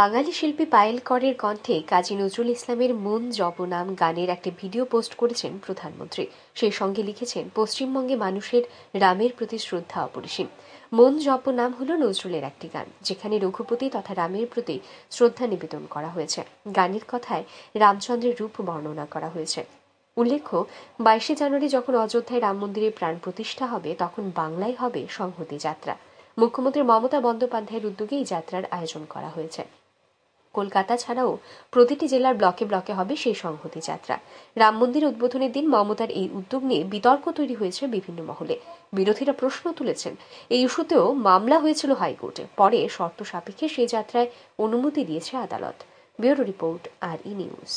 বাঙালি শিল্পী পায়েল করের কণ্ঠে কাজী নজরুল ইসলামের মন নাম গানের একটি ভিডিও পোস্ট করেছেন প্রধানমন্ত্রী সেই সঙ্গে লিখেছেন পশ্চিমবঙ্গে মানুষের রামের প্রতি শ্রদ্ধা অপরিসীম মন নাম হল নজরুলের একটি গান যেখানে রঘুপতি তথা রামের প্রতি শ্রদ্ধা নিবেদন করা হয়েছে গানের কথায় রামচন্দ্রের রূপ বর্ণনা করা হয়েছে উল্লেখ্য বাইশে জানুয়ারি যখন অযোধ্যায় রাম মন্দিরে প্রাণ প্রতিষ্ঠা হবে তখন বাংলায় হবে সংহতি যাত্রা মুখ্যমন্ত্রী মমতা বন্দ্যোপাধ্যায়ের উদ্যোগে এই যাত্রার আয়োজন করা হয়েছে কলকাতা ছাড়াও প্রতিটি জেলার ব্লকে ব্লকে হবে সেই সংহতি যাত্রা রাম মন্দির উদ্বোধনের দিন মমতার এই উদ্যোগ নিয়ে বিতর্ক তৈরি হয়েছে বিভিন্ন মহলে বিরোধীরা প্রশ্ন তুলেছেন এই ইস্যুতেও মামলা হয়েছিল হাইকোর্টে পরে শর্ত সাপেক্ষে সেই যাত্রায় অনুমতি দিয়েছে আদালত ব্যুরো রিপোর্ট আর ই নিউজ